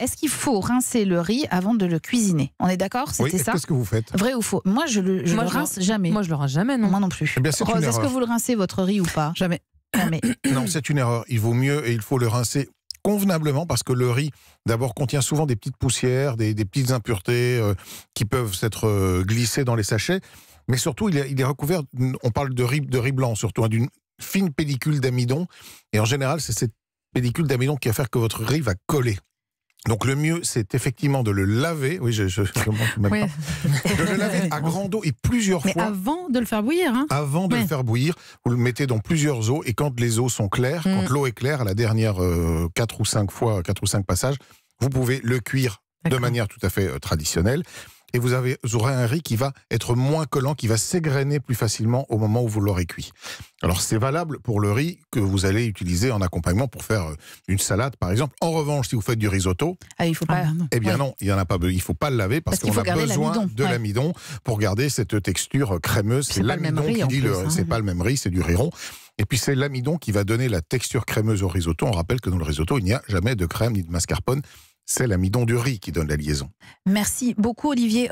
Est-ce qu'il faut rincer le riz avant de le cuisiner On est d'accord C'était ça Qu'est-ce que vous faites Vrai ou faux Moi, je le, le rince jamais. Moi, je le rince jamais, non Moi non plus. Eh est est-ce que vous le rincez votre riz ou pas Jamais. jamais. Non, c'est une erreur. Il vaut mieux et il faut le rincer convenablement parce que le riz, d'abord, contient souvent des petites poussières, des, petites impuretés euh, qui peuvent s'être euh, glissées dans les sachets. Mais surtout, il, est recouvert, on parle de riz, de riz blanc surtout, hein, d'une fine pellicule d'amidon. Et en général, c'est cette pellicule d'amidon qui va faire que votre riz va coller. Donc le mieux, c'est effectivement de le laver. Oui, je, je, je le laver à grande eau et plusieurs fois. Avant de le faire bouillir. Hein. Avant de le faire bouillir, vous le mettez dans plusieurs eaux et quand les eaux sont claires, quand mm. l'eau est claire, à la dernière euh, ou cinq fois, quatre ou cinq passages, vous pouvez le cuire de manière tout à fait euh, traditionnelle et vous, aurez un riz qui va être moins collant, qui va s'égrainer plus facilement au moment où vous l'aurez cuit. Alors c'est valable pour le riz que vous allez utiliser en accompagnement pour faire euh, une salade par exemple. En revanche, si vous faites du risotto, ah, il faut ah, eh bien non, il y en a pas, il faut pas le laver parce, qu'on a besoin de l'amidon pour garder cette texture crémeuse. C'est l'amidon qui dit, c'est pas le même riz, c'est du riz rond. Et puis c'est l'amidon qui va donner la texture crémeuse au risotto. On rappelle que dans le risotto, il n'y a jamais de crème ni de mascarpone. C'est l'amidon du riz qui donne la liaison. Merci beaucoup Olivier.